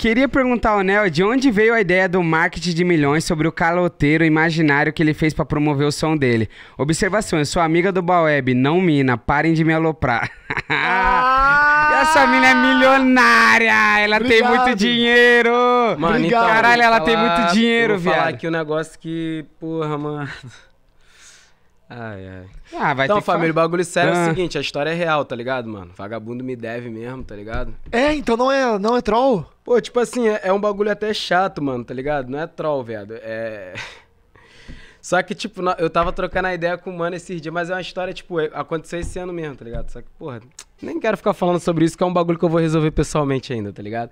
Queria perguntar ao Nel de onde veio a ideia do marketing de milhões sobre o caloteiro imaginário que ele fez para promover o som dele. Observação, eu sou amiga do Baweb, não mina, parem de me aloprar. Ah! essa mina é milionária, ela Obrigado. tem muito dinheiro. Mano, Obrigado. Então, Caralho, ela falar, tem muito dinheiro, eu vou viado. falar aqui um negócio que, porra, mano... Ai, ai. Ah, vai então, família, o bagulho sério ah. é o ah. seguinte, a história é real, tá ligado, mano? Vagabundo me deve mesmo, tá ligado? É, então não é, não é troll? Pô, tipo assim, é, é um bagulho até chato, mano, tá ligado? Não é troll, velho. É. Só que, tipo, eu tava trocando a ideia com o mano esses dias, mas é uma história, tipo, é, aconteceu esse ano mesmo, tá ligado? Só que, porra, nem quero ficar falando sobre isso, que é um bagulho que eu vou resolver pessoalmente ainda, tá ligado?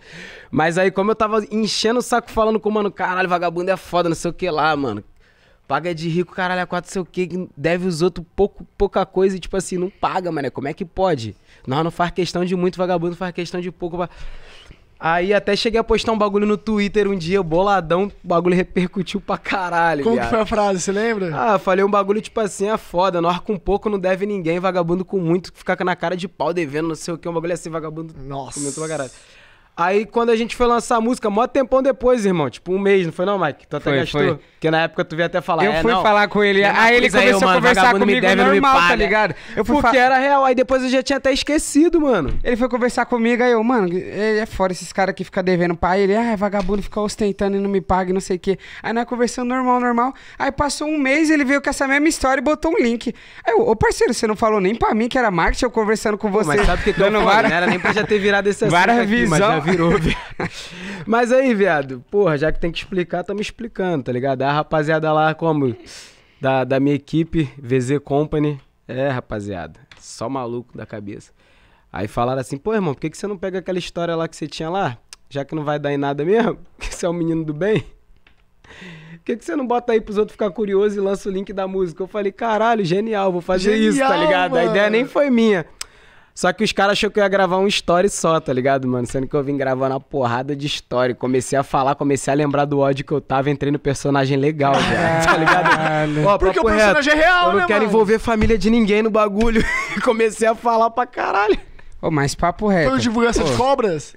Mas aí, como eu tava enchendo o saco falando com o mano, caralho, vagabundo é foda, não sei o que lá, mano paga de rico, caralho, a quatro, sei o quê, deve os outros pouco, pouca coisa e, tipo assim, não paga, mano. Como é que pode? Nós não faz questão de muito, vagabundo faz questão de pouco. Aí até cheguei a postar um bagulho no Twitter um dia, boladão, o bagulho repercutiu pra caralho. Como viado. que foi a frase, você lembra? Ah, falei um bagulho tipo assim, é foda, nós com pouco não deve ninguém, vagabundo com muito, ficar na cara de pau devendo, não sei o que, um bagulho assim, vagabundo Nossa. comentou pra caralho. Aí quando a gente foi lançar a música, mó tempão depois, irmão. Tipo, um mês, não foi não, Mike? Tu até foi, gastou. Foi. Porque na época tu veio até falar. Eu é, fui não, falar com ele. Aí ele começou aí, a mano, conversar comigo me deve, normal, me tá ligado? Eu fui Porque era real. Aí depois eu já tinha até esquecido, mano. Ele foi conversar comigo, aí eu, mano, é fora esses caras que ficam devendo pra Ele, ah, é vagabundo, fica ostentando e não me paga e não sei o quê. Aí nós conversamos normal, normal. Aí passou um mês, ele veio com essa mesma história e botou um link. Aí eu, ô parceiro, você não falou nem pra mim que era marketing, eu conversando com você. Pô, mas sabe que tu não, não era nem pra já ter virado esse assunto. Várias visões virou, viado. Mas aí, viado, porra, já que tem que explicar, estamos explicando, tá ligado? A rapaziada lá, como? Da, da minha equipe, VZ Company. É, rapaziada, só maluco da cabeça. Aí falaram assim, pô, irmão, por que, que você não pega aquela história lá que você tinha lá? Já que não vai dar em nada mesmo, que você é um menino do bem. Por que, que você não bota aí pros outros ficar curioso e lança o link da música? Eu falei, caralho, genial, vou fazer genial, isso, tá ligado? Mano. A ideia nem foi minha. Só que os caras achou que eu ia gravar um story só, tá ligado, mano? Sendo que eu vim gravando uma porrada de story. Comecei a falar, comecei a lembrar do ódio que eu tava, entrei no personagem legal, já, tá ligado? Ó, Porque o personagem reto, é real, eu né, Eu não quero mano? envolver família de ninguém no bagulho. comecei a falar pra caralho. Ô, mas papo reto. Foi divulgação Pô. de cobras?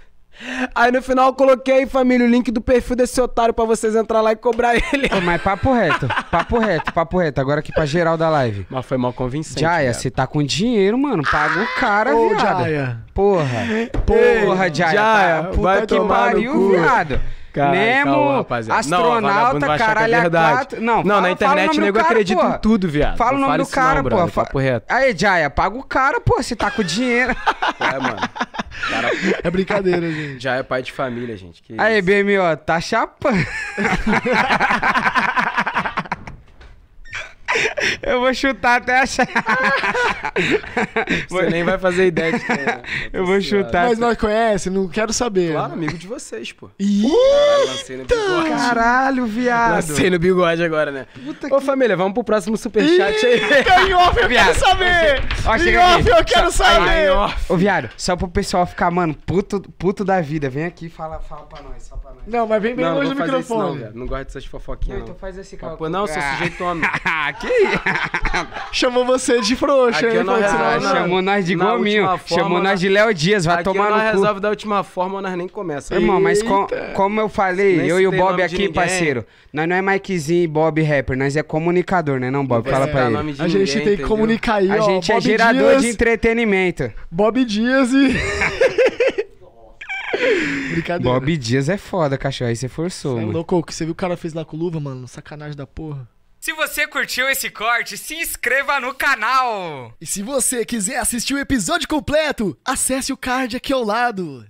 Aí no final coloquei, família, o link do perfil desse otário pra vocês entrar lá e cobrar ele. Pô, mas papo reto, papo reto, papo reto. Agora aqui pra geral da live. Mas foi mal convincente. Jaya, você tá com dinheiro, mano. Paga o cara, Ô, viado. Jaya. Porra. Porra, Ei, Jaya. Jaya tá, puta vai que pariu, viado. Caralho, Nemo, calma, rapaziada. astronauta, não, é caralho, é quatro... Não, não fala, na internet o nego acredita em tudo, viado. Fala não o nome do cara, pô. Fa... Aí, Jaya, paga o cara, pô, se tá com dinheiro. é, mano. Cara, é brincadeira, gente. Já é pai de família, gente. Que Aí, BMO, tá chapa? Eu vou chutar até achar. Você nem vai fazer ideia de quem é. Né? Eu vou chutar. Mas nós conhece? Não quero saber. Claro, amigo de vocês, pô. Eita! Caralho, viado. Lancei no bigode agora, né? Puta Ô, que... família, vamos pro próximo superchat aí. Tá em off, eu quero saber! Ó, em off, eu quero saber! Tá Ô, viado, só pro pessoal ficar, mano, puto, puto da vida, vem aqui e fala, fala pra nós, só pra nós. Não, mas vem bem não, longe do microfone. Isso, não, não gosto dessas fofoquinhas. Não, então faz esse cara. Não, sou sujeito homem. Ah, que Chamou você de frouxa, hein? não, chamou nós de gominho. chamou nós de Léo Dias, vai tomar no nós cu. resolve da última forma, nós nem começa. Irmão, mas com, como eu falei, nem eu e o Bob aqui, parceiro, nós não é Mikezinho e Bob rapper, nós é comunicador, né não, Bob? Não Fala é, pra ele. A ninguém, gente tem que comunicar aí, A ó, gente é Bob é gerador Dias, de entretenimento. Bob Dias e... Brincadeira. Bob Dias é foda, cachorro. Aí você forçou. Você é louco, o que você viu o cara fez lá com luva, mano? Sacanagem da porra. Se você curtiu esse corte, se inscreva no canal! E se você quiser assistir o episódio completo, acesse o card aqui ao lado.